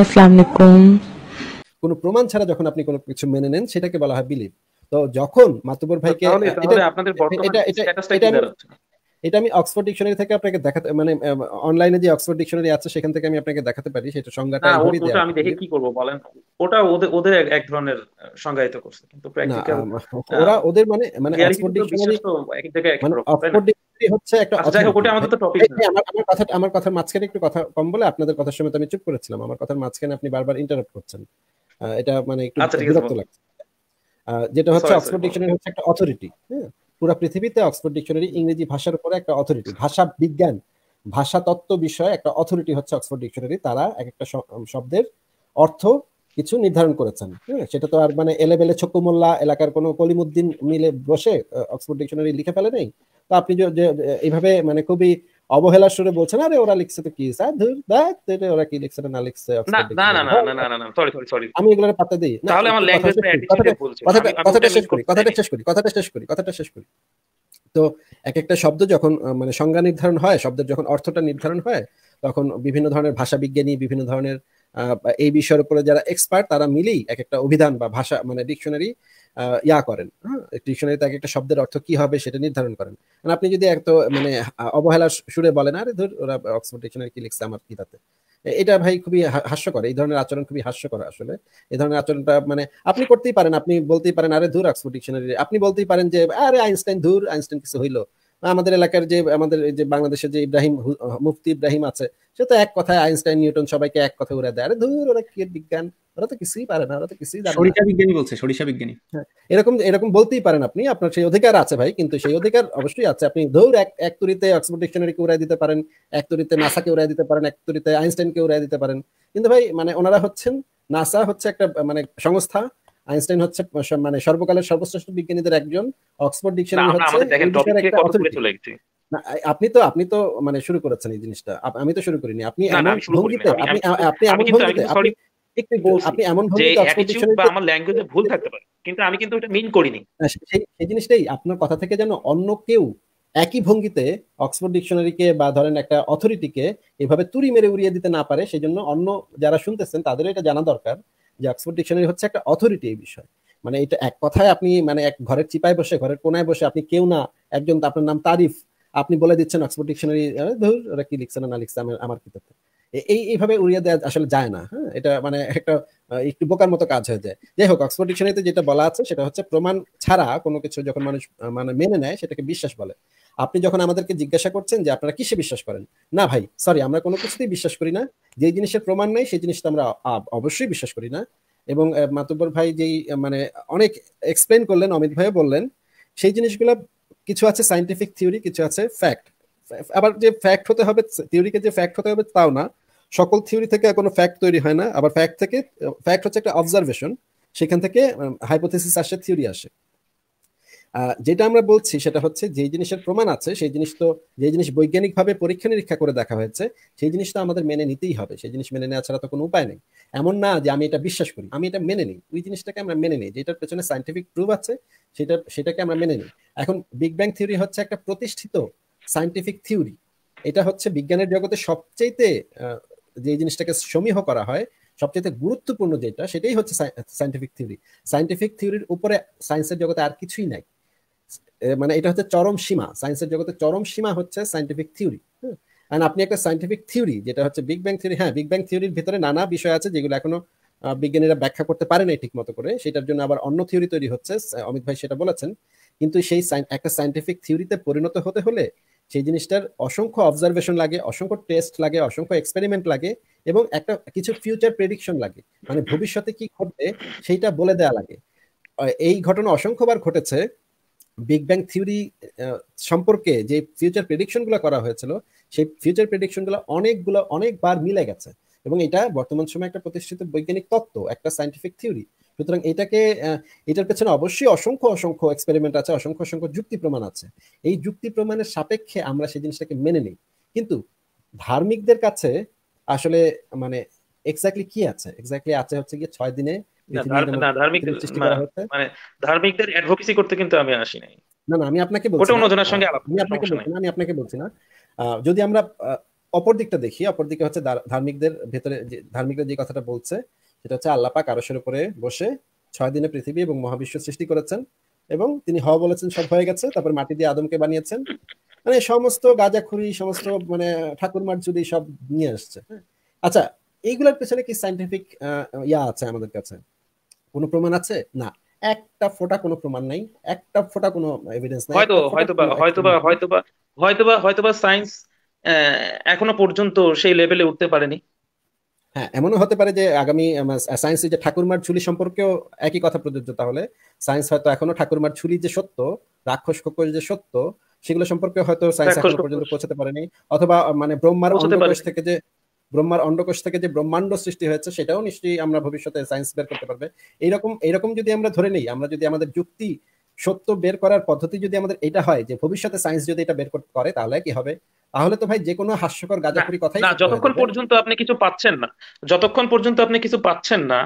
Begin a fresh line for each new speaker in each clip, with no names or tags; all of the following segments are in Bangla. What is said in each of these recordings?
আসসালামু আলাইকুম
প্রমাণ ছাড়া যখন আপনি কোনো কিছু মেনে নেন সেটাকে বলা হয় বিলিভ তো যখন মাতুবর ভাইকে এটা আমি অক্সফোর্ড ডিকশনারি থেকে আপনাকে দেখাতে মানে অনলাইনে যে অক্সফোর্ড ডিকশনারি আছে সেখান থেকে আমি আপনাকে দেখাতে পারি সেটা সংজ্ঞাটা আমি দেখি
কি করব বলেন ওটা ওদের ওদের এক ধরনের সংজ্ঞায়িত করছে কিন্তু প্র্যাকটিক্যাল ওরা ওদের মানে মানে অক্সফোর্ড ডিকশনারি
এক জায়গায় মানে এক হচ্ছে একটা আচ্ছা, কথা আমার কথার মাঝখানে একটু কথা কম বলে আপনাদের কথার সময় আমি চুপ করেছিলাম আমার কথার মাঝখানে আপনি বারবার ইন্টারাপ্ট করছেন এটা মানে একটু আচ্ছা, বিরক্ত লাগছে যেটা হচ্ছে অক্সফোর্ড ডিকশনারি হচ্ছে একটা অথরিটি হ্যাঁ? পুরো পৃথিবীতে অক্সফোর্ড ডিকশনারি ইংরেজি ভাষার উপরে একটা অথরিটি ভাষা বিজ্ঞান ভাষা তত্ত্ব বিষয়ে একটা অথরিটি হচ্ছে অক্সফোর্ড ডিকশনারি তারা এক একটা শব্দের অর্থ কিছু নির্ধারণ করেছেন হ্যাঁ? সেটা তো আর মানে এলেবেলে মোল্লা এলাকার কোনো কলিমুদ্দিন মিলে বসে অক্সফোর্ড ডিকশনারি লিখে ফেলে নেই তো আপনি এইভাবে মানে খুবই অবহেলার সুরে বলছেন আরে ওরা লিখছে তো কি ওরা কি লিখছে না লিখছে হ্যাঁ। না না না
না না না সরি সরি সরি
আমি এগুলোর পাতা দিই তাহলে আমার ল্যাঙ্গুয়েজ কথাটা শেষ করি কথাটা শেষ করি কথাটা শেষ করি কথাটা শেষ করি তো এক একটা শব্দ যখন মানে সংজ্ঞা নির্ধারণ হয় শব্দের যখন অর্থটা নির্ধারণ হয় তখন বিভিন্ন ধরনের ভাষা বিজ্ঞানী বিভিন্ন ধরনের এই বিষয়ের উপরে যারা এক্সপার্ট তারা মিলেই এক একটা অভিধান বা ভাষা মানে ডিকশনারি ইয়া করেন হ্যাঁ ডিকশনারিতে এক একটা শব্দের অর্থ কি হবে সেটা নির্ধারণ করেন মানে আপনি যদি এক তো মানে অবহেলা সুরে বলেন আরে ধর ওরা অক্সফোর্ড ডিকশনারি কি লিখছে আমার কি তাতে এটা ভাই খুবই হাস্যকর এই ধরনের আচরণ খুবই হাস্যকর আসলে এই ধরনের আচরণটা মানে আপনি করতেই পারেন আপনি বলতেই পারেন আরে ধুর অক্সফোর্ড ডিকশনারি আপনি বলতেই পারেন যে আরে আইনস্টাইন ধুর আইনস্টাইন কিছু হইলো আমাদের এলাকার যে আমাদের যে বাংলাদেশের যে ইব্রাহিম মুফতি ইব্রাহিম আছে সে তো এক কথায় আইনস্টাইন নিউটন সবাইকে এক কথা উড়ে দেয় আরে ধুর ওরা কি বিজ্ঞান ওরা তো কিছুই পারে না ওরা তো কিছুই জানে সরিষা বিজ্ঞানী বলছে সরিষা বিজ্ঞানী হ্যাঁ, এরকম এরকম বলতেই পারেন আপনি আপনার সেই অধিকার আছে ভাই কিন্তু সেই অধিকার অবশ্যই আছে আপনি ধর এক এক তুরিতে অক্সফোর্ড ডিকশনারিকে উড়াই দিতে পারেন এক তুরিতে নাসাকে উড়াই দিতে পারেন এক তুরিতে আইনস্টাইনকে উড়াই দিতে পারেন কিন্তু ভাই মানে ওনারা হচ্ছেন নাসা হচ্ছে একটা মানে সংস্থা আইনস্টাইন হচ্ছে মানে সর্বকালের সর্বশ্রেষ্ঠ বিজ্ঞানীদের একজন অক্সফোর্ড ডিকশনারি হচ্ছে আপনি তো আপনি তো মানে শুরু করেছেন এই জিনিসটা আমি তো শুরু করিনি আপনি এমন ভঙ্গিতে আপনি আপনি এমন ভঙ্গিতে আপনি একটু বল আপনি এমন ভঙ্গিতে অক্সফোর্ড ডিকশনারি আমার
ল্যাঙ্গুয়েজে ভুল থাকতে পারে কিন্তু আমি কিন্তু এটা
মিন করিনি হ্যাঁ, সেই জিনিসটাই আপনার কথা থেকে যেন অন্য কেউ একই ভঙ্গিতে অক্সফোর্ড ডিকশনারিকে বা ধরেন একটা অথরিটিকে এভাবে তুরি মেরে উড়িয়ে দিতে না পারে সেই জন্য অন্য যারা শুনতেছেন তাদেরও এটা জানা দরকার যে অক্সফোর্ড ডিকশনারি হচ্ছে একটা অথরিটি এই বিষয় মানে এটা এক কথায় আপনি মানে এক ঘরের বসে ঘরের কোনায় বসে আপনি কেউ না একজন আপনার নাম তারিফ আপনি বলে দিচ্ছেন অক্সফোর্ড ডিকশনারি ধর ওরা কি লিখছে না না লিখছে আমার কিতাবে এই এইভাবে উড়িয়ে দেওয়া আসলে যায় না হ্যাঁ এটা মানে একটা একটু বোকার মতো কাজ হয়ে যায় যাই হোক অক্সফোর্ড ডিকশনারিতে যেটা বলা আছে সেটা হচ্ছে প্রমাণ ছাড়া কোনো কিছু যখন মানুষ মানে মেনে নেয় সেটাকে বিশ্বাস বলে আপনি যখন আমাদেরকে জিজ্ঞাসা করছেন যে আপনারা কিসে বিশ্বাস করেন না ভাই সরি আমরা কোনো কিছুতেই বিশ্বাস করি না যে জিনিসের প্রমাণ নেই সেই জিনিসটা আমরা অবশ্যই বিশ্বাস করি না এবং মাতব্বর ভাই যেই মানে অনেক এক্সপ্লেন করলেন অমিত ভাইও বললেন সেই জিনিসগুলো কিছু আছে সাইন্টিফিক থিওরি কিছু আছে ফ্যাক্ট আবার যে ফ্যাক্ট হতে হবে থিওরিকে যে ফ্যাক্ট হতে হবে তাও না সকল থিওরি থেকে কোনো ফ্যাক্ট তৈরি হয় না আবার ফ্যাক্ট থেকে ফ্যাক্ট হচ্ছে একটা অবজারভেশন সেখান থেকে হাইপোথেসিস আসে থিওরি আসে যেটা আমরা বলছি সেটা হচ্ছে যে জিনিসের প্রমাণ আছে সেই জিনিস তো যে জিনিস বৈজ্ঞানিকভাবে পরীক্ষা নিরীক্ষা করে দেখা হয়েছে সেই জিনিস তো আমাদের মেনে নিতেই হবে সেই জিনিস মেনে নেওয়া ছাড়া তো কোনো উপায় নেই এমন না যে আমি এটা বিশ্বাস করি আমি এটা মেনে নিই ওই জিনিসটাকে আমরা মেনে নিই যেটার পেছনে সাইন্টিফিক প্রুফ আছে সেটা সেটাকে আমরা মেনে নিই এখন বিগ ব্যাং থিওরি হচ্ছে একটা প্রতিষ্ঠিত সাইন্টিফিক থিওরি এটা হচ্ছে বিজ্ঞানের জগতে সবচেয়েতে যে জিনিসটাকে সমীহ করা হয় সবচেয়ে গুরুত্বপূর্ণ যেটা সেটাই হচ্ছে সাইন্টিফিক থিওরি সাইন্টিফিক থিওরির উপরে সায়েন্সের জগতে আর কিছুই নাই মানে এটা হচ্ছে চরম সীমা সায়েন্সের জগতে চরম সীমা হচ্ছে সায়েন্টিফিক থিওরি হ্যাঁ আপনি একটা সায়েন্টিফিক থিওরি যেটা হচ্ছে বিগ ব্যাং থিওরি হ্যাঁ বিগ ব্যাং থিওরির ভিতরে নানা বিষয় আছে যেগুলো এখনো বিজ্ঞানীরা ব্যাখ্যা করতে পারে নাই ঠিক মতো করে সেটার জন্য আবার অন্য থিওরি তৈরি হচ্ছে অমিত ভাই সেটা বলেছেন কিন্তু সেই একটা সায়েন্টিফিক থিওরিতে পরিণত হতে হলে সেই জিনিসটার অসংখ্য অবজারভেশন লাগে অসংখ্য টেস্ট লাগে অসংখ্য এক্সপেরিমেন্ট লাগে এবং একটা কিছু ফিউচার প্রেডিকশন লাগে মানে ভবিষ্যতে কি ঘটবে সেইটা বলে দেয়া লাগে এই ঘটনা অসংখ্যবার ঘটেছে বিগ ব্যাং থিওরি সম্পর্কে যে ফিউচার প্রেডিকশনগুলো করা হয়েছিল সেই ফিউচার প্রেডিকশনগুলো অনেকগুলো অনেকবার মিলে গেছে এবং এটা বর্তমান সময়ে একটা প্রতিষ্ঠিত বৈজ্ঞানিক তত্ত্ব একটা সাইন্টিফিক থিওরি সুতরাং এটাকে এটার পেছনে অবশ্যই অসংখ্য অসংখ্য এক্সপেরিমেন্ট আছে অসংখ্য অসংখ্য যুক্তি প্রমাণ আছে এই যুক্তি প্রমাণের সাপেক্ষে আমরা সেই জিনিসটাকে মেনে নিই কিন্তু ধার্মিকদের কাছে আসলে মানে এক্স্যাক্টলি কি আছে এক্স্যাক্টলি আছে হচ্ছে গিয়ে ছয় দিনে মানে যদি আমরা দেখি হচ্ছে ধার্মিকদের ভেতরে ধার্মিকরা যে কথাটা বলছে সেটা হচ্ছে উপরে বসে ছয় দিনে পৃথিবী এবং মহাবিশ্ব সৃষ্টি করেছেন এবং তিনি হওয়া বলেছেন সব হয়ে গেছে তারপর মাটি দিয়ে আদমকে বানিয়েছেন মানে সমস্ত গাঁজাখুরি সমস্ত মানে ঠাকুরমার চুরি সব নিয়ে আসছে হ্যাঁ। আচ্ছা এইগুলোর পেছনে কি সাইন্টিফিক ইয়া আছে আমাদের কাছে কোনো প্রমাণ আছে না একটা ফোটা কোনো প্রমাণ নাই একটা ফোটা কোনো এভিডেন্স নাই হয়তো হয়তোবা হয়তোবা
হয়তোবা হয়তোবা হয়তোবা সায়েন্স এখনো পর্যন্ত সেই লেভেলে উঠতে পারেনি
হ্যাঁ এমনও হতে পারে যে আগামী সায়েন্স যে ঠাকুরমার ঝুলি সম্পর্কেও একই কথা প্রযোজ্য তাহলে সায়েন্স হয়তো এখনো ঠাকুরমার ঝুলি যে সত্য রাক্ষস খোকর যে সত্য সেগুলো সম্পর্কে হয়তো সায়েন্স এখনো পর্যন্ত পৌঁছাতে পারেনি অথবা মানে ব্রহ্মার থেকে যে ব্রহ্মার অন্ডকোষ থেকে যে ব্রহ্মাণ্ড সৃষ্টি হয়েছে সেটাও নিশ্চয়ই আমরা ভবিষ্যতে সায়েন্স বের করতে পারবে এইরকম এইরকম যদি আমরা ধরে নেই আমরা যদি আমাদের যুক্তি সত্য বের করার পদ্ধতি যদি আমাদের এটা হয় যে ভবিষ্যতে সায়েন্স যদি এটা বের করতে পারে তাহলে কি হবে তাহলে তো ভাই যে কোনো হাস্যকর কথাই না যতক্ষণ পর্যন্ত
আপনি কিছু পাচ্ছেন না যতক্ষণ পর্যন্ত আপনি কিছু পাচ্ছেন না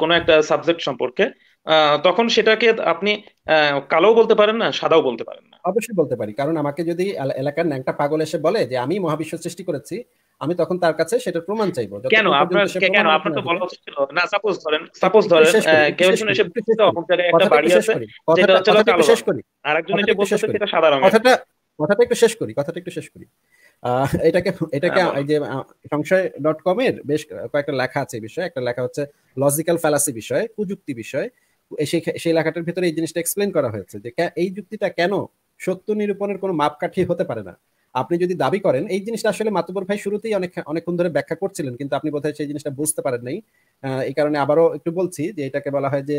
কোনো একটা সাবজেক্ট সম্পর্কে তখন সেটাকে আপনি কালো বলতে পারেন না সাদাও বলতে পারেন
না অবশ্যই বলতে পারি কারণ আমাকে যদি এলাকার ন্যাংটা পাগল এসে বলে যে আমি মহাবিশ্ব সৃষ্টি করেছি আমি তখন তার কাছে সেটার প্রমাণ চাইবো কেন আপনার কেন আপনার তো
বলা উচিত ছিল না সাপোজ ধরেন সাপোজ ধরেন কেউ এসে একটা বাড়ি আছে যেটা হচ্ছে কালো করি আরেকজন এসে বলছে সেটা সাদা রঙের কথাটা
কথাটা একটু শেষ করি কথাটা একটু শেষ করি এটাকে এটাকে হ্যাঁ, যে সংশয় ডট কম এর বেশ কয়েকটা লেখা আছে বিষয়ে একটা লেখা হচ্ছে লজিক্যাল ফ্যালাসি বিষয়ে কুযুক্তি বিষয়ে সেই লেখাটার ভিতরে এই জিনিসটা এক্সপ্লেন করা হয়েছে যে এই যুক্তিটা কেন সত্য নিরূপণের কোনো মাপকাঠি হতে পারে না আপনি যদি দাবি করেন এই জিনিসটা আসলে মাতুবর ভাই শুরুতেই অনেক অনেকক্ষণ ধরে ব্যাখ্যা করছিলেন কিন্তু আপনি বোধহয় সেই জিনিসটা বুঝতে পারেন নাই এই কারণে আবারও একটু বলছি যে এটাকে বলা হয় যে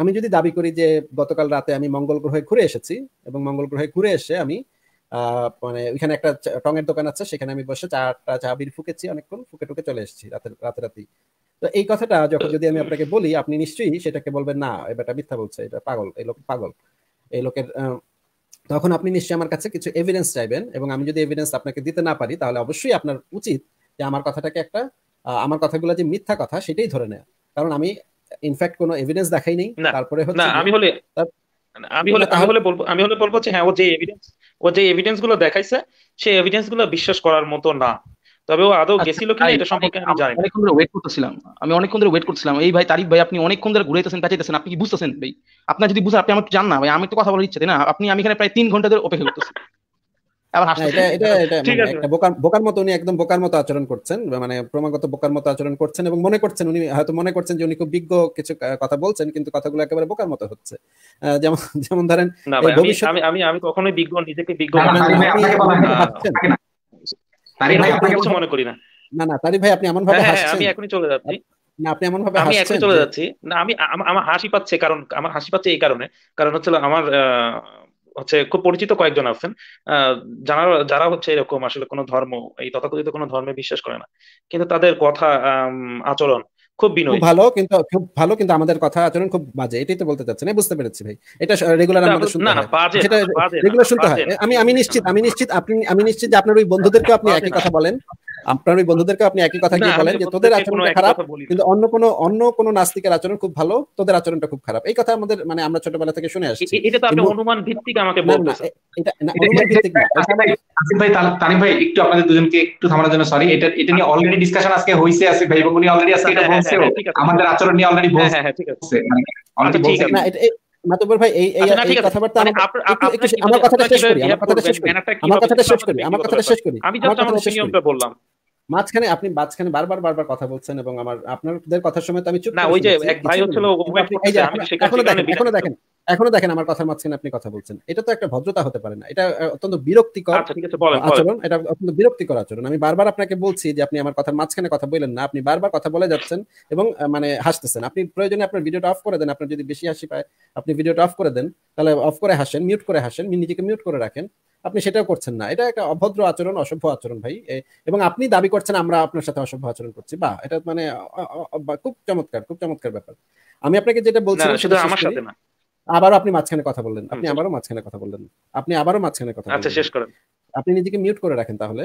আমি যদি দাবি করি যে গতকাল রাতে আমি মঙ্গল গ্রহে ঘুরে এসেছি এবং মঙ্গল গ্রহে ঘুরে এসে আমি মানে ওইখানে একটা টঙের দোকান আছে সেখানে আমি বসে চারটা চা বিড়ি ফুকেছি অনেকক্ষণ ফুকে টুকে চলে এসেছি রাতে রাতে রাতেই তো এই কথাটা যখন যদি আমি আপনাকে বলি আপনি নিশ্চয়ই সেটাকে বলবেন না এ মিথ্যা বলছে এটা পাগল এই লোক পাগল এই লোকের তখন আপনি নিশ্চয়ই আমার কাছে কিছু এভিডেন্স চাইবেন এবং আমি যদি এভিডেন্স আপনাকে দিতে না পারি তাহলে অবশ্যই আপনার উচিত যে আমার কথাটাকে একটা আমার কথাগুলো যে মিথ্যা কথা সেটাই ধরে নেয় কারণ আমি ইনফ্যাক্ট কোনো এভিডেন্স দেখাই নেই তারপরে হচ্ছে আমি
হলে আমি হলে আমি হলে বলবো আমি হলে বলবো যে হ্যাঁ ও যে এভিডেন্স ও যে এভিডেন্স গুলো দেখাইছে সেই এভিডেন্স গুলো বিশ্বাস করার মতো না তবে ও আদৌ আচ্ছা, গেছিল কিনা এটা সম্পর্কে আমি জানি অনেকক্ষণ ধরে ওয়েট করতেছিলাম আমি অনেকক্ষণ ধরে ওয়েট করছিলাম এই ভাই তারিক ভাই আপনি অনেকক্ষণ ধরে ঘুরাইতেছেন আপনি কি বুঝতেছেন ভাই আপনার যদি আপনি আমার জান না ভাই আমি তো কথা বলার ইচ্ছে না আপনি আমি এখানে প্রায় তিন ঘন্টা ধরে অপেক্ষা করতেছি
মানে একদম বোকার মতো আচরণ করছেন মানে ক্রমাগত বোকার মতো আচরণ করছেন এবং মনে করছেন উনি হয়তো মনে করছেন যে উনি খুব বিজ্ঞ কিছু কথা বলছেন কিন্তু কথাগুলো একেবারে বোকার মতো হচ্ছে যেমন যেমন ধরেন
আমি আমি কখনোই বিজ্ঞ নিজেকে বিজ্ঞ আমার হাসি পাচ্ছে কারণ আমার হাসি পাচ্ছে এই কারণে কারণ হচ্ছে আমার হচ্ছে খুব পরিচিত কয়েকজন আছেন যারা যারা হচ্ছে এরকম আসলে কোনো ধর্ম এই তথাকথিত কোনো ধর্মে বিশ্বাস করে না কিন্তু তাদের কথা আচরণ খুব বিনয় ভালো
কিন্তু খুব ভালো কিন্তু আমাদের কথা আচরণ খুব বাজে এটাই তো বলতে চাচ্ছেন বুঝতে পেরেছি ভাই এটা রেগুলার আমাদের শুনতে সেটা রেগুলার শুনতে হয় আমি আমি নিশ্চিত আমি নিশ্চিত আপনি আমি নিশ্চিত যে আপনার ওই বন্ধুদেরকে আপনি একই কথা বলেন আপনার ওই বন্ধুদেরকে আপনি একই কথা গিয়ে বলেন যে তোদের আচরণটা খারাপ কিন্তু অন্য অন্য নাস্তিকের আচরণ খুব ভালো তোদের আচরণটা খুব খারাপ এই কথা আমাদের মানে আমরা ছোটবেলা থেকে শুনে আসছি এটা তো আপনি অনুমান ভিত্তিক আমাকে এটা অনুমান ভিত্তিক আসিফ আচ্ছা, ভাই তানিম ভাই একটু
আপনাদের দুজনকে একটু থামানোর জন্য সরি এটা এটা নিয়ে অলরেডি ডিসকাশন আজকে হইছে আসিফ ভাই এবং উনি অলরেডি আজকে এটা হ্যাঁ, হ্যাঁ, অডিয়েন্সেও হ্যাঁ, হ্যাঁ, আমাদের আচরণ নিয়ে অলরেডি হ্যাঁ, হ্যাঁ হ্যাঁ ঠিক আছে অলরেডি
মানে আচ্ছা, ভাই এই আচ্ছা, এই কথাবার্তা মানে আমার কথাটা শেষ করি আমার কথাটা শেষ করি আমার কথাটা শেষ করি আমার কথাটা শেষ করি আমি জাস্ট আমার নিয়মটা বললাম মাঝখানে আপনি মাঝখানে বারবার বারবার কথা বলছেন এবং আমার আপনাদের কথার সময় তো আমি চুপ না ওই যে এক ভাই হচ্ছিল এখনো দেখেন এখনো দেখেন এখনো দেখেন আমার কথার মাঝখানে আপনি কথা বলছেন এটা তো একটা ভদ্রতা হতে পারে না এটা অত্যন্ত বিরক্তিকর আচ্ছা, আচরণ এটা অত্যন্ত বিরক্তিকর আচরণ আমি বারবার আপনাকে বলছি যে আপনি আমার কথার মাঝখানে কথা বলেন না আপনি বারবার কথা বলে যাচ্ছেন এবং মানে হাসতেছেন আপনি প্রয়োজনে আপনার ভিডিওটা অফ করে দেন আপনার যদি বেশি হাসি পায় আপনি ভিডিওটা অফ করে দেন তাহলে অফ করে হাসেন মিউট করে হাসেন নিজেকে মিউট করে রাখেন আপনি সেটাও করছেন না এটা একটা অভদ্র আচরণ অসভ্য আচরণ ভাই এবং আপনি দাবি করছেন আমরা আপনার সাথে অসভ্য আচরণ করছি বা এটা মানে খুব চমৎকার খুব চমৎকার ব্যাপার আমি আপনাকে যেটা বলছিলাম আমার সাথে না আবারও আপনি মাঝখানে কথা বললেন আপনি আবারও মাঝখানে কথা বললেন আপনি আবারও মাঝখানে কথা আচ্ছা শেষ করেন আপনি নিজেকে মিউট করে রাখেন তাহলে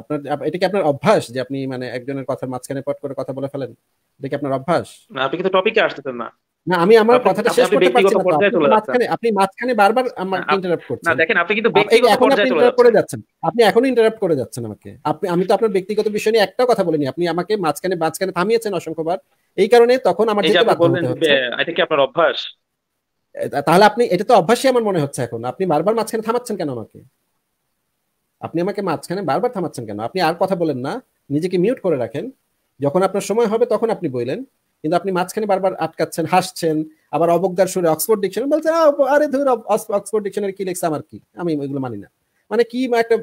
আপনার এটা কি আপনার অভ্যাস যে আপনি মানে একজনের কথার মাঝখানে পট করে কথা বলে ফেলেন এটা কি আপনার অভ্যাস
না আপনি কিন্তু টপিকে আসতেছেন না
না আমি আমার কথাটা শেষ করতে পারছি না মাঝখানে আপনি মাঝখানে বারবার আমাকে ইন্টারাপ্ট করছেন না দেখেন
আপনি কিন্তু ব্যক্তিগত পর্যায়ে চলে
করে যাচ্ছেন আপনি এখন ইন্টারাপ্ট করে যাচ্ছেন আমাকে আপনি আমি তো আপনার ব্যক্তিগত বিষয় নিয়ে একটাও কথা বলিনি আপনি আমাকে মাঝখানে মাঝখানে থামিয়েছেন অসংখ্যবার এই কারণে তখন আমার যেতে বাধ্য হচ্ছে
এটা কি আপনার অভ্যাস
তাহলে আপনি এটা তো অভ্যাসই আমার মনে হচ্ছে এখন আপনি বারবার মাঝখানে থামাচ্ছেন কেন আমাকে আপনি আমাকে মাঝখানে বারবার থামাচ্ছেন কেন আপনি আর কথা বলেন না নিজেকে মিউট করে রাখেন যখন আপনার সময় হবে তখন আপনি বললেন কিন্তু আপনি মাঝখানে বারবার আটকাচ্ছেন হাসছেন আবার অবজ্ঞার সুরে অক্সফোর্ড ডিকশনারি বলছে আরে ধর অক্সফোর্ড ডিকশনারি কি লেখছে আমার কি আমি এগুলো মানি না মানে কি একটা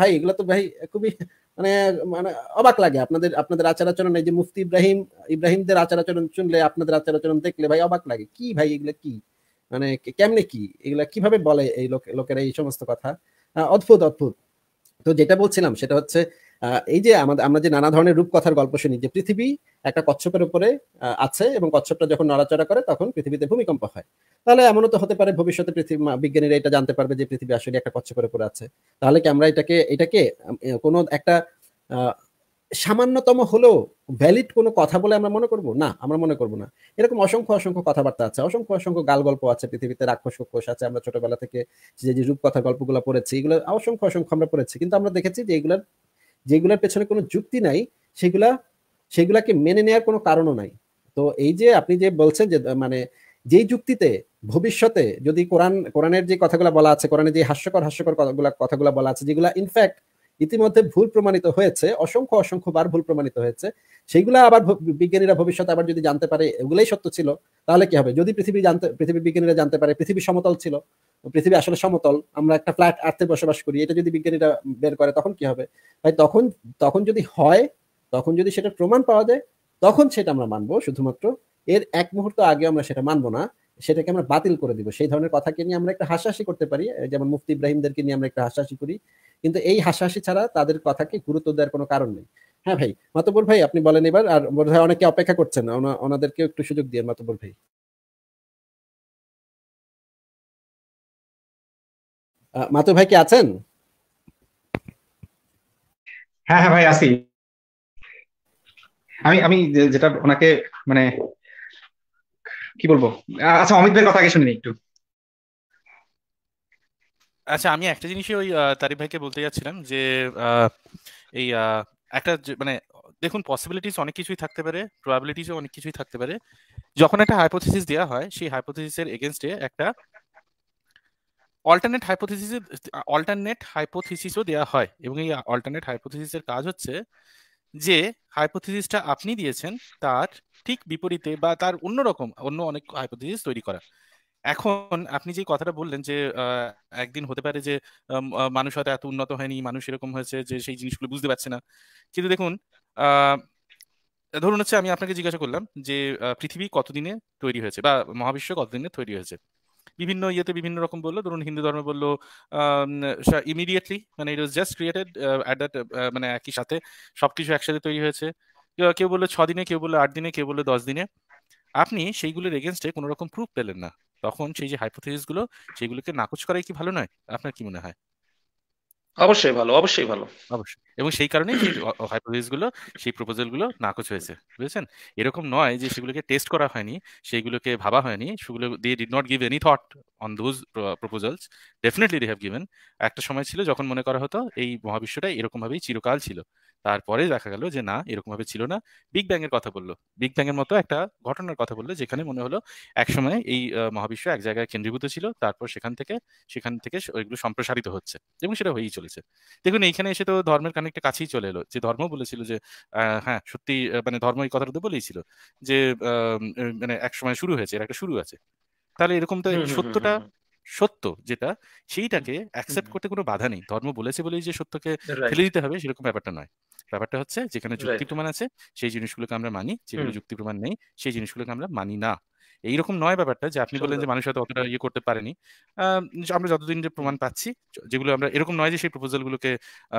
ভাই এগুলো তো ভাই খুবই মানে মানে অবাক লাগে আপনাদের আপনাদের আচার আচরণ এই যে মুফতি ইব্রাহিম ইব্রাহিমদের আচার আচরণ শুনলে আপনাদের আচার আচরণ দেখলে ভাই অবাক লাগে কি ভাই এগুলো কি মানে কেমনে কি এগুলা কিভাবে বলে এই লোকেরা এই সমস্ত কথা অদ্ভুত অদ্ভুত তো যেটা বলছিলাম সেটা হচ্ছে এই যে আমাদের আমরা যে নানা ধরনের রূপকথার গল্প শুনি যে পৃথিবী একটা কচ্ছপের উপরে আছে এবং কচ্ছপটা যখন নড়াচড়া করে তখন পৃথিবীতে ভূমিকম্প হয় তাহলে এমনও তো হতে পারে ভবিষ্যতে পৃথিবী বিজ্ঞানীরা এটা জানতে পারবে যে পৃথিবী আসলে একটা কচ্ছপের উপরে আছে তাহলে কি আমরা এটাকে এটাকে কোনো একটা সামান্যতম হলেও ভ্যালিড কোনো কথা বলে আমরা মনে করব না আমরা মনে করব না এরকম অসংখ্য অসংখ্য কথাবার্তা আছে অসংখ্য অসংখ্য গাল গল্প আছে পৃথিবীতে রাক্ষস কোষ আছে আমরা ছোটবেলা থেকে যে যে রূপকথা গল্পগুলো পড়েছি এগুলো অসংখ্য অসংখ্য আমরা পড়েছি কিন্তু আমরা দেখেছি যে এগুলোর যেগুলোর পেছনে কোনো যুক্তি নাই সেগুলা সেগুলাকে মেনে নেওয়ার কোনো কারণও নাই তো এই যে আপনি যে বলছেন যে মানে যেই যুক্তিতে ভবিষ্যতে যদি কোরআন কোরআনের যে কথাগুলো বলা আছে কোরআনের যে হাস্যকর হাস্যকর কথাগুলো কথাগুলো বলা আছে যেগুলো ইনফ্যাক্ট ইতিমধ্যে ভুল প্রমাণিত হয়েছে অসংখ্য অসংখ্য বার ভুল প্রমাণিত হয়েছে সেইগুলো আবার বিজ্ঞানীরা ভবিষ্যতে আবার যদি জানতে পারে এগুলোই সত্য ছিল তাহলে কি হবে যদি পৃথিবী জানতে পৃথিবী বিজ্ঞানীরা জানতে পারে পৃথিবী সমতল ছিল পৃথিবী আসলে সমতল আমরা একটা ফ্ল্যাট আর্থে বসবাস করি এটা যদি বিজ্ঞানীরা বের করে তখন কি হবে ভাই তখন তখন যদি হয় তখন যদি সেটা প্রমাণ পাওয়া যায় তখন সেটা আমরা মানবো শুধুমাত্র এর এক মুহূর্ত আগে আমরা সেটা মানবো না সেটাকে আমরা বাতিল করে দিব সেই ধরনের কথাকে নিয়ে আমরা একটা হাসাহাসি করতে পারি যেমন মুফতি ইব্রাহিমদেরকে নিয়ে আমরা একটা হাসাহাসি করি কিন্তু এই হাসাহাসি ছাড়া তাদের কথাকে গুরুত্ব দেওয়ার কোনো কারণ নেই হ্যাঁ ভাই মাতবর ভাই আপনি বলেন এবার আর বোধহয় অনেকে অপেক্ষা করছেন ওনাদেরকে একটু সুযোগ দিয়ে মাতবর ভাই মাতু ভাই কি আছেন
হ্যাঁ হ্যাঁ ভাই আছি আমি আমি যেটা ওনাকে মানে কি বলবো আচ্ছা অমিত ভাইয়ের কথা আগে শুনে একটু
আচ্ছা আমি একটা জিনিসই ওই তারিফ ভাইকে বলতে যাচ্ছিলাম যে এই একটা মানে দেখুন পসিবিলিটিস অনেক কিছুই থাকতে পারে প্রবাবিলিটিসও অনেক কিছুই থাকতে পারে যখন একটা হাইপোথিস দেওয়া হয় সেই হাইপোথিসের এগেনস্টে একটা অল্টারনেট হাইপোথিসিস অল্টারনেট হাইপোথিসিসও দেওয়া হয় এবং এই অল্টারনেট হাইপোথিসিসের কাজ হচ্ছে যে হাইপোথিসিসটা আপনি দিয়েছেন তার ঠিক বিপরীতে বা তার অন্যরকম অন্য অনেক হাইপোথিসিস তৈরি করা এখন আপনি যে কথাটা বললেন যে একদিন হতে পারে যে মানুষ হয়তো এত উন্নত হয়নি মানুষ এরকম হয়েছে যে সেই জিনিসগুলো বুঝতে পারছে না কিন্তু দেখুন ধরুন হচ্ছে আমি আপনাকে জিজ্ঞাসা করলাম যে পৃথিবী কতদিনে তৈরি হয়েছে বা মহাবিশ্ব কতদিনে তৈরি হয়েছে বিভিন্ন ইয়েতে বিভিন্ন রকম বললো ধরুন হিন্দু ধর্মে বললো ইমিডিয়েটলি মানে it was just created at that মানে একই সাথে সবকিছু একসাথে তৈরি হয়েছে কেউ বললো ছ দিনে কেউ বললো আট দিনে কেউ বললো দশ দিনে আপনি সেইগুলোর এগেনস্টে কোনো রকম প্রুফ পেলেন না তখন সেই যে হাইপোথিসিসগুলো গুলো নাকচ করাই কি ভালো নয় আপনার কি মনে হয় অবশ্যই ভালো অবশ্যই ভালো অবশ্যই এবং সেই কারণেই হাইপোথিস গুলো সেই প্রপোজাল গুলো নাকচ হয়েছে বুঝেছেন এরকম নয় যে সেগুলোকে টেস্ট করা হয়নি সেইগুলোকে ভাবা হয়নি সেগুলো they did not give any thought on those proposals definitely they have given একটা সময় ছিল যখন মনে করা হতো এই মহাবিশ্বটাই এরকম ভাবেই চিরকাল ছিল তারপরে দেখা গেল যে না এরকম ভাবে ছিল না বিগ ব্যাং এর কথা বললো বিগ ব্যাং এর মতো একটা ঘটনার কথা বললো যেখানে মনে হলো একসময় এই মহাবিশ্ব এক জায়গায় কেন্দ্রীভূত ছিল তারপর সেখান থেকে সেখান থেকে ওইগুলো সম্প্রসারিত হচ্ছে এবং সেটা হয়েই চলেছে দেখুন এইখানে এসে তো ধর্মের কানেকটা কাছেই চলে এলো যে ধর্ম বলেছিল যে হ্যাঁ সত্যি মানে ধর্ম এই কথাটা তো বলেই ছিল যে মানে এক সময় শুরু হয়েছে এর একটা শুরু আছে তাহলে এরকম তো সত্যটা সত্য যেটা সেইটাকে অ্যাকসেপ্ট করতে কোনো বাধা নেই ধর্ম বলেছে বলেই যে সত্যকে ফেলে দিতে হবে সেরকম ব্যাপারটা নয় ব্যাপারটা হচ্ছে যেখানে যুক্তি প্রমাণ আছে সেই জিনিসগুলোকে আমরা মানি যেগুলো যুক্তি প্রমাণ নেই সেই জিনিসগুলোকে আমরা মানি না এইরকম নয় ব্যাপারটা যে আপনি বললেন যে মানুষ হয়তো অতটা ইয়ে করতে পারেনি আমরা যতদিন যে প্রমাণ পাচ্ছি যেগুলো আমরা এরকম নয় যে সেই প্রপোজালগুলোকে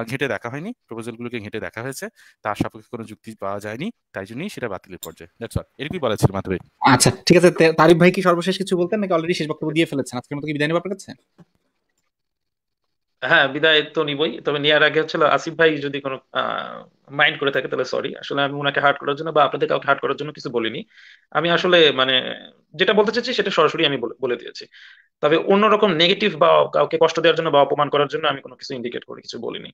ঘেঁটে দেখা হয়নি প্রপোজালগুলোকে ঘেঁটে দেখা হয়েছে তার সাপেক্ষে কোনো যুক্তি পাওয়া যায়নি তাই জন্যই সেটা বাতিলের পর্যায়ে দ্যাটস অল এরকমই বলা ছিল মাধবে
আচ্ছা ঠিক আছে তারিফ ভাই কি সর্বশেষ কিছু বলতেন নাকি অলরেডি শেষ বক্তব্য দিয়ে ফেলেছেন আজকের মতো কি বিদায় নেব কাছে
হ্যাঁ বিদায় তো নিবই তবে নেওয়ার আগে হচ্ছিল আসিফ ভাই যদি কোনো মাইন্ড করে থাকে তাহলে সরি আসলে আমি ওনাকে হার্ট করার জন্য বা আপনাদের কাউকে হার্ট করার জন্য কিছু বলিনি আমি আসলে মানে যেটা বলতে চাচ্ছি সেটা সরাসরি আমি বলে দিয়েছি তবে অন্যরকম নেগেটিভ বা কাউকে কষ্ট দেওয়ার জন্য বা অপমান করার জন্য আমি কোনো কিছু ইন্ডিকেট করে কিছু বলিনি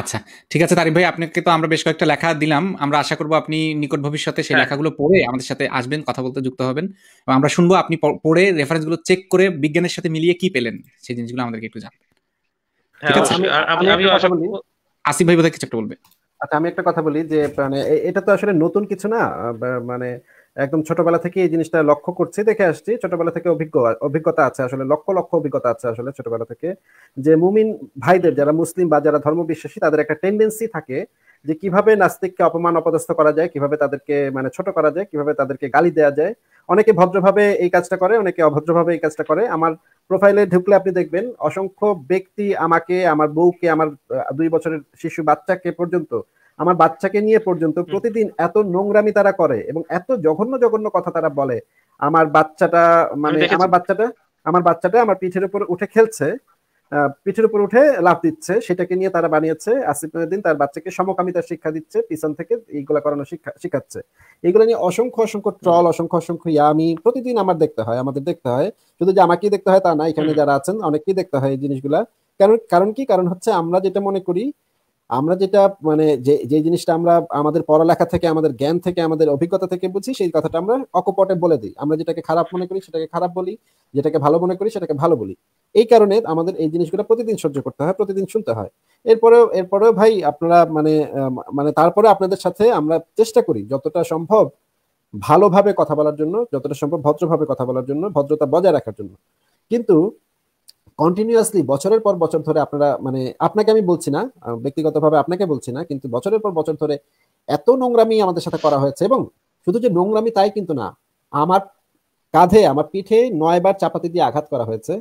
আচ্ছা ঠিক আছে তারিফ ভাই আপনাকে তো আমরা বেশ কয়েকটা লেখা দিলাম আমরা আশা করবো আপনি নিকট ভবিষ্যতে সেই হ্যাঁ। লেখাগুলো পড়ে আমাদের সাথে আসবেন কথা বলতে যুক্ত হবেন এবং আমরা শুনবো আপনি পড়ে রেফারেন্সগুলো চেক করে বিজ্ঞানের সাথে মিলিয়ে কি পেলেন সেই জিনিসগুলো আমাদেরকে একটু জানবেন হ্যাঁ, আসিফ ভাই বোধহয় কিছু একটা বলবে
আচ্ছা আমি একটা কথা বলি যে মানে এটা তো আসলে নতুন কিছু না মানে একদম ছোটবেলা থেকে এই জিনিসটা লক্ষ্য করছি দেখে আসছি ছোটবেলা থেকে অভিজ্ঞ অভিজ্ঞতা আছে আসলে লক্ষ লক্ষ অভিজ্ঞতা আছে আসলে ছোটবেলা থেকে যে মুমিন ভাইদের যারা মুসলিম বা যারা ধর্মবিশ্বাসী তাদের একটা টেন্ডেন্সি থাকে যে কিভাবে নাস্তিককে অপমান অপদস্থ করা যায় কিভাবে তাদেরকে মানে ছোট করা যায় কিভাবে তাদেরকে গালি দেওয়া যায় অনেকে ভদ্রভাবে এই কাজটা করে অনেকে অভদ্রভাবে এই কাজটা করে আমার প্রোফাইলে ঢুকলে আপনি দেখবেন অসংখ্য ব্যক্তি আমাকে আমার বউকে আমার দুই বছরের শিশু বাচ্চাকে পর্যন্ত আমার বাচ্চাকে নিয়ে পর্যন্ত প্রতিদিন এত নোংরামি তারা করে এবং এত জঘন্য জঘন্য কথা তারা বলে আমার বাচ্চাটা মানে আমার বাচ্চাটা আমার বাচ্চাটা আমার পিঠের উপর উঠে খেলছে পিঠের উপর উঠে লাভ দিচ্ছে সেটাকে নিয়ে তারা বানিয়েছে আসিফিন তার বাচ্চাকে সমকামিতার শিক্ষা দিচ্ছে পিছন থেকে এইগুলা করানো শিক্ষা শিখাচ্ছে এইগুলো নিয়ে অসংখ্য অসংখ্য ট্রল অসংখ্য অসংখ্য ইয়ামি প্রতিদিন আমার দেখতে হয় আমাদের দেখতে হয় শুধু যে আমাকেই দেখতে হয় তা না এখানে যারা আছেন অনেককেই দেখতে হয় এই জিনিসগুলা কারণ কারণ কি কারণ হচ্ছে আমরা যেটা মনে করি আমরা যেটা মানে যে জিনিসটা আমরা আমাদের পড়ালেখা থেকে আমাদের জ্ঞান থেকে আমাদের অভিজ্ঞতা থেকে বুঝি সেই কথাটা আমরা অকপটে বলে দিই আমরা যেটাকে খারাপ মনে করি সেটাকে খারাপ বলি যেটাকে ভালো মনে করি সেটাকে ভালো বলি এই কারণে আমাদের এই জিনিসগুলো প্রতিদিন সহ্য করতে হয় প্রতিদিন শুনতে হয় এরপরেও এরপরেও ভাই আপনারা মানে মানে তারপরে আপনাদের সাথে আমরা চেষ্টা করি যতটা সম্ভব ভালোভাবে কথা বলার জন্য যতটা সম্ভব ভদ্রভাবে কথা বলার জন্য ভদ্রতা বজায় রাখার জন্য কিন্তু কন্টিনিউয়াসলি বছরের পর বছর ধরে আপনারা মানে আপনাকে আমি বলছি না ব্যক্তিগতভাবে আপনাকে বলছি না কিন্তু বছরের পর বছর ধরে এত নোংরামি আমাদের সাথে করা হয়েছে এবং শুধু যে নোংরামি তাই কিন্তু না আমার কাঁধে আমার পিঠে নয়বার চাপাতি দিয়ে আঘাত করা হয়েছে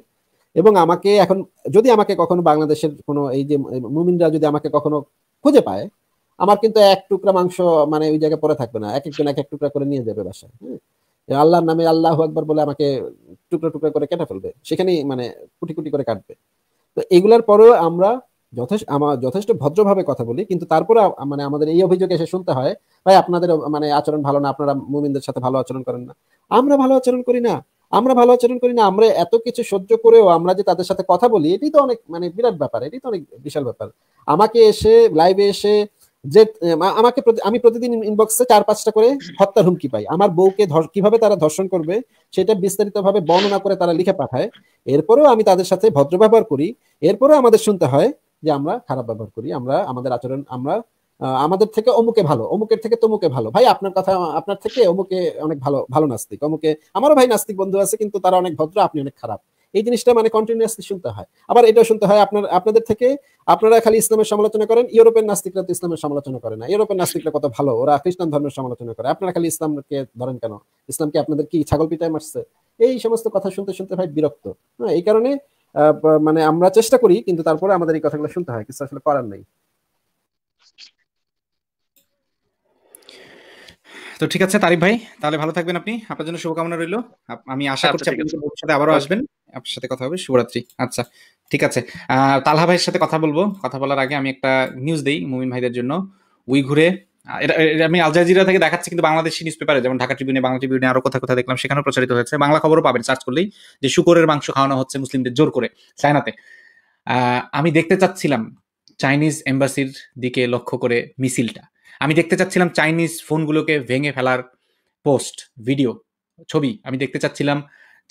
এবং আমাকে এখন যদি আমাকে কখনো বাংলাদেশের কোনো এই যে মুমিনরা যদি আমাকে কখনো খুঁজে পায় আমার কিন্তু এক টুকরা মাংস মানে ওই জায়গায় পরে থাকবে না এক একজন এক এক টুকরা করে নিয়ে যাবে বাসায় আল্লাহর নামে আল্লাহ একবার বলে আমাকে টুকরো টুকরো করে কেটে ফেলবে সেখানেই মানে কুটি কুটি করে কাটবে তো এগুলার পরেও আমরা যথেষ্ট আমার যথেষ্ট ভদ্রভাবে কথা বলি কিন্তু তারপরে মানে আমাদের এই অভিযোগ এসে শুনতে হয় ভাই আপনাদের মানে আচরণ ভালো না আপনারা মুমিনদের সাথে ভালো আচরণ করেন না আমরা ভালো আচরণ করি না আমরা ভালো আচরণ করি না আমরা এত কিছু সহ্য করেও আমরা যে তাদের সাথে কথা বলি এটি তো অনেক মানে বিরাট ব্যাপার এটি তো অনেক বিশাল ব্যাপার আমাকে এসে লাইভে এসে যে আমাকে আমি প্রতিদিন ইনবক্সে চার পাঁচটা করে হত্যার হুমকি পাই আমার বউকে কিভাবে তারা ধর্ষণ করবে সেটা বিস্তারিত ভাবে বর্ণনা করে তারা লিখে পাঠায় এরপরেও আমি তাদের সাথে ভদ্র ব্যবহার করি এরপরেও আমাদের শুনতে হয় যে আমরা খারাপ ব্যবহার করি আমরা আমাদের আচরণ আমরা আমাদের থেকে অমুকে ভালো অমুকের থেকে তমুকে ভালো ভাই আপনার কথা আপনার থেকে অমুকে অনেক ভালো ভালো নাস্তিক অমুকে আমারও ভাই নাস্তিক বন্ধু আছে কিন্তু তারা অনেক ভদ্র আপনি অনেক খারাপ এই জিনিসটা মানে কন্টিনিউসলি শুনতে হয় আবার এটাও শুনতে হয় আপনার আপনাদের থেকে আপনারা খালি ইসলামের সমালোচনা করেন ইউরোপের নাস্তিকরা তো ইসলামের সমালোচনা করে না ইউরোপের নাস্তিকরা কত ভালো ওরা খ্রিস্টান ধর্মের সমালোচনা করে আপনারা খালি ইসলামকে ধরেন কেন ইসলামকে আপনাদের কি ছাগল পিটায় মারছে এই সমস্ত কথা শুনতে শুনতে ভাই বিরক্ত হ্যাঁ এই কারণে মানে আমরা চেষ্টা করি কিন্তু তারপরে আমাদের এই কথাগুলো শুনতে হয় কিছু আসলে করার নেই তো ঠিক আছে তারিফ ভাই
তাহলে ভালো থাকবেন আপনি আপনার জন্য শুভকামনা রইল আমি আশা আচ্ছা, করছি আপনি ভবিষ্যতে আবারও আচ্ছা। আসবেন আপনার সাথে কথা হবে শুভরাত্রি আচ্ছা ঠিক আছে তালহা ভাইয়ের সাথে কথা বলবো কথা বলার আগে আমি একটা নিউজ দিই মুমিন ভাইদের জন্য উইঘুরে ঘুরে আমি আল জাজিরা থেকে দেখাচ্ছি কিন্তু বাংলাদেশি নিউজ পেপারে যেমন ঢাকা ট্রিবিউনে বাংলা ট্রিবিউনে আরো কথা কোথাও দেখলাম সেখানেও প্রচারিত হয়েছে বাংলা খবরও পাবেন সার্চ করলেই যে শুকরের মাংস খাওয়ানো হচ্ছে মুসলিমদের জোর করে চায়নাতে আমি দেখতে চাচ্ছিলাম চাইনিজ এম্বাসির দিকে লক্ষ্য করে মিছিলটা আমি দেখতে চাচ্ছিলাম চাইনিজ ফোনগুলোকে ভেঙে ফেলার পোস্ট ভিডিও ছবি আমি দেখতে চাচ্ছিলাম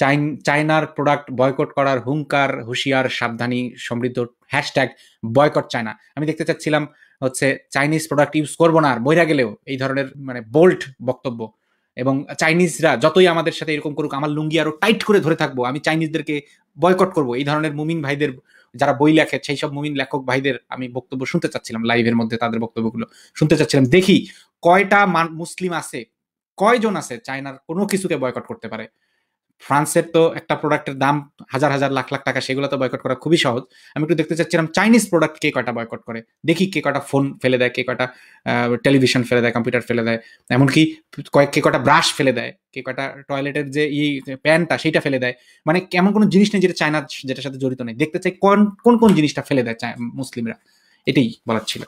চাইন চায়নার প্রোডাক্ট বয়কট করার হুঙ্কার হুঁশিয়ার সাবধানী সমৃদ্ধ হ্যাশট্যাগ বয়কট চায়না আমি দেখতে চাচ্ছিলাম হচ্ছে চাইনিজ প্রোডাক্ট ইউজ করবো না আর বইরা গেলেও এই ধরনের মানে বোল্ট বক্তব্য এবং চাইনিজরা যতই আমাদের সাথে এরকম করুক আমার লুঙ্গি আরো টাইট করে ধরে থাকবো আমি চাইনিজদেরকে বয়কট করব এই ধরনের মুমিন ভাইদের যারা বই লেখে সেই সব মুমিন লেখক ভাইদের আমি বক্তব্য শুনতে চাচ্ছিলাম লাইভের মধ্যে তাদের বক্তব্যগুলো শুনতে চাচ্ছিলাম দেখি কয়টা মুসলিম আছে কয়জন আছে চায়নার কোনো কিছুকে বয়কট করতে পারে ফ্রান্সের তো একটা প্রোডাক্টের দাম হাজার হাজার লাখ লাখ টাকা সেগুলো তো বয়কট করা খুবই সহজ আমি একটু দেখতে চাচ্ছিলাম চাইনিজ প্রোডাক্ট কে কয়টা বয়কট করে দেখি কে কয়টা ফোন ফেলে দেয় কে কয়টা টেলিভিশন ফেলে দেয় কম্পিউটার ফেলে দেয় এমনকি কয়েক কে কয়টা ব্রাশ ফেলে দেয় কে কয়টা টয়লেটের যে ই প্যানটা সেটা ফেলে দেয় মানে এমন কোনো জিনিস নেই যেটা চায়না যেটার সাথে জড়িত নেই দেখতে চাই কোন কোন কোন জিনিসটা ফেলে দেয় মুসলিমরা এটাই বলার ছিল